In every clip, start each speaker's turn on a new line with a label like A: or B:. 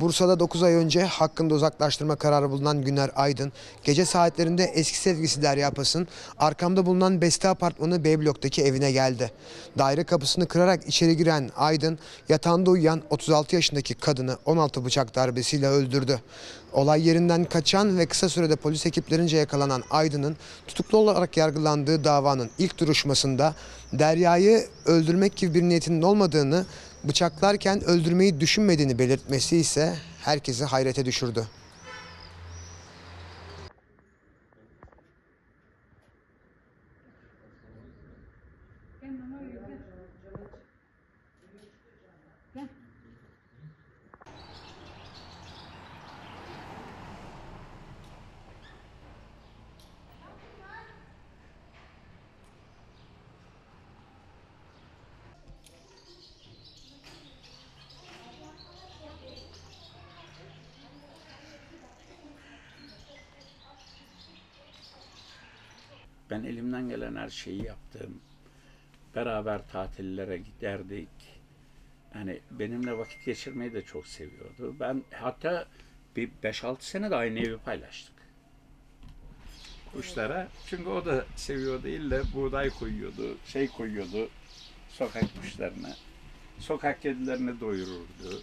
A: Bursa'da 9 ay önce hakkında uzaklaştırma kararı bulunan Güner Aydın, gece saatlerinde eski sevgilisi Derya Pas'ın arkamda bulunan Beste Apartmanı B bloktaki evine geldi. Daire kapısını kırarak içeri giren Aydın, yatağında uyuyan 36 yaşındaki kadını 16 bıçak darbesiyle öldürdü. Olay yerinden kaçan ve kısa sürede polis ekiplerince yakalanan Aydın'ın tutuklu olarak yargılandığı davanın ilk duruşmasında Derya'yı öldürmek gibi bir niyetinin olmadığını bıçaklarken öldürmeyi düşünmediğini belirtmesi ise herkesi hayrete düşürdü. Ben elimden gelen her şeyi yaptım. Beraber tatillere giderdik. Yani benimle vakit geçirmeyi de çok seviyordu. Ben hatta bir 5-6 sene de aynı evi paylaştık. Kuşlara. Çünkü o da seviyordu. de buğday koyuyordu, şey koyuyordu sokak kuşlarına. Sokak kedilerini doyururdu.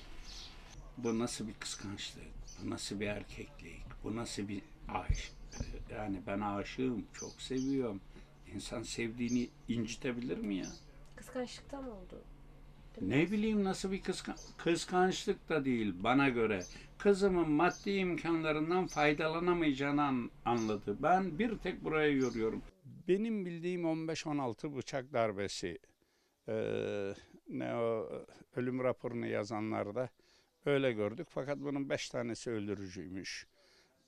A: Bu nasıl bir kıskançlık? Bu nasıl bir erkeklik? Bu nasıl bir aşk? yani ben aşığım, çok seviyorum. İnsan sevdiğini incitebilir mi ya? Kıskançlıktan mı oldu? Ne bileyim nasıl bir kıskan kıskançlık da değil bana göre. Kızımın maddi imkanlarından faydalanamayacağını an anladı. Ben bir tek buraya yoruyorum. Benim bildiğim 15-16 bıçak darbesi ee, ne o ölüm raporunu yazanlar da öyle gördük. Fakat bunun 5 tanesi öldürücüymüş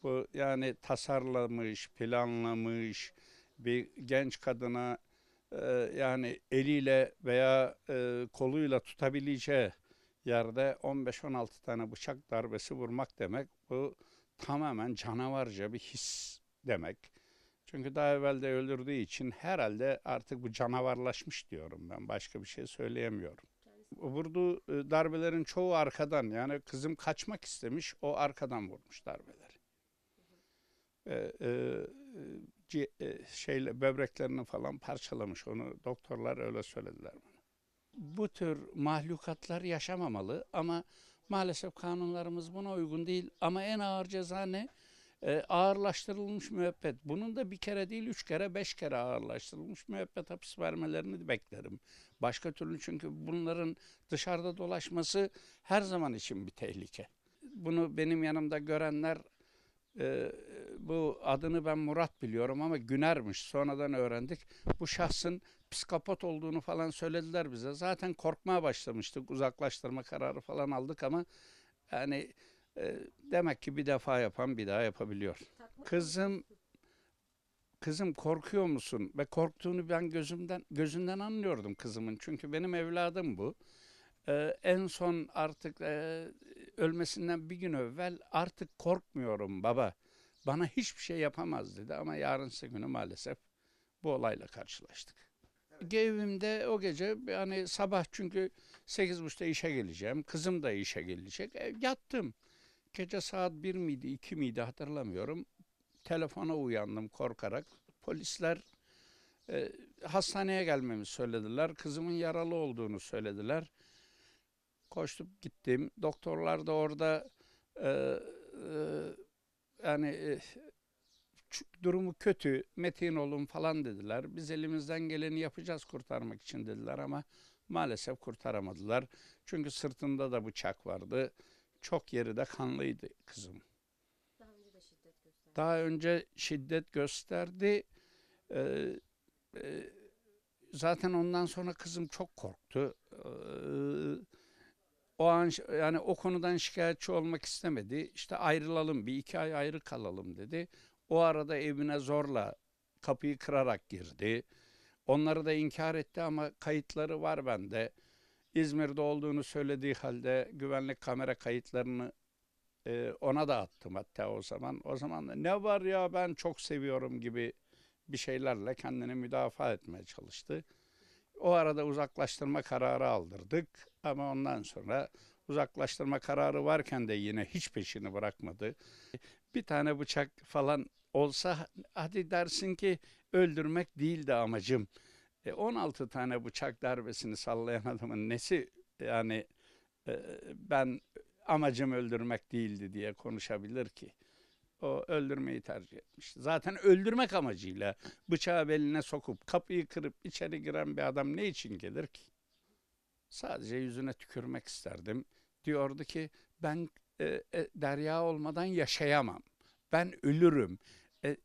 A: bu yani tasarlamış, planlamış bir genç kadına e, yani eliyle veya e, koluyla tutabileceği yerde 15-16 tane bıçak darbesi vurmak demek bu tamamen canavarca bir his demek. Çünkü daha evvel de öldürdüğü için herhalde artık bu canavarlaşmış diyorum ben. Başka bir şey söyleyemiyorum. Vurduğu e, darbelerin çoğu arkadan yani kızım kaçmak istemiş o arkadan vurmuş darbeler e, e, e, şeyle böbreklerini falan parçalamış onu doktorlar öyle söylediler bunu Bu tür mahlukatlar yaşamamalı ama maalesef kanunlarımız buna uygun değil ama en ağır ceza ne? E, ağırlaştırılmış müebbet. Bunun da bir kere değil üç kere beş kere ağırlaştırılmış müebbet hapis vermelerini beklerim. Başka türlü çünkü bunların dışarıda dolaşması her zaman için bir tehlike. Bunu benim yanımda görenler e, bu adını ben Murat biliyorum ama Güner'miş sonradan öğrendik. Bu şahsın psikopat olduğunu falan söylediler bize. Zaten korkmaya başlamıştık uzaklaştırma kararı falan aldık ama yani e, demek ki bir defa yapan bir daha yapabiliyor. Kızım kızım korkuyor musun? Ve korktuğunu ben gözümden gözünden anlıyordum kızımın. Çünkü benim evladım bu. Ee, en son artık e, ölmesinden bir gün evvel artık korkmuyorum baba bana hiçbir şey yapamaz dedi ama yarınsı günü maalesef bu olayla karşılaştık. Evet. Evimde o gece yani sabah çünkü sekiz 8.30'da işe geleceğim. Kızım da işe gelecek. E, yattım. Gece saat bir miydi iki miydi hatırlamıyorum. Telefona uyandım korkarak. Polisler e, hastaneye gelmemi söylediler. Kızımın yaralı olduğunu söylediler. Koştum gittim. Doktorlar da orada e, e, yani e, durumu kötü, metin olun falan dediler. Biz elimizden geleni yapacağız kurtarmak için dediler ama maalesef kurtaramadılar. Çünkü sırtında da bıçak vardı. Çok yeri de kanlıydı kızım. Daha önce şiddet gösterdi. Daha önce şiddet gösterdi. Ee, e, zaten ondan sonra kızım çok korktu. Ee, o an yani o konudan şikayetçi olmak istemedi. İşte ayrılalım bir iki ay ayrı kalalım dedi. O arada evine zorla kapıyı kırarak girdi. Onları da inkar etti ama kayıtları var bende. İzmir'de olduğunu söylediği halde güvenlik kamera kayıtlarını e, ona da attım hatta o zaman. O zaman da, ne var ya ben çok seviyorum gibi bir şeylerle kendini müdafaa etmeye çalıştı. O arada uzaklaştırma kararı aldırdık ama ondan sonra uzaklaştırma kararı varken de yine hiç peşini bırakmadı. Bir tane bıçak falan olsa hadi dersin ki öldürmek değildi amacım. E, 16 tane bıçak darbesini sallayan adamın nesi yani e, ben amacım öldürmek değildi diye konuşabilir ki o öldürmeyi tercih etmiş. Zaten öldürmek amacıyla bıçağı beline sokup kapıyı kırıp içeri giren bir adam ne için gelir ki? Sadece yüzüne tükürmek isterdim. Diyordu ki ben e, e, derya olmadan yaşayamam. Ben ölürüm. E,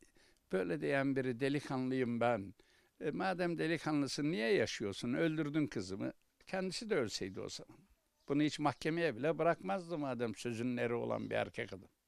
A: böyle diyen biri delikanlıyım ben. E, madem delikanlısın niye yaşıyorsun? Öldürdün kızımı. Kendisi de ölseydi o zaman. Bunu hiç mahkemeye bile bırakmazdı madem sözün eri olan bir erkek adam.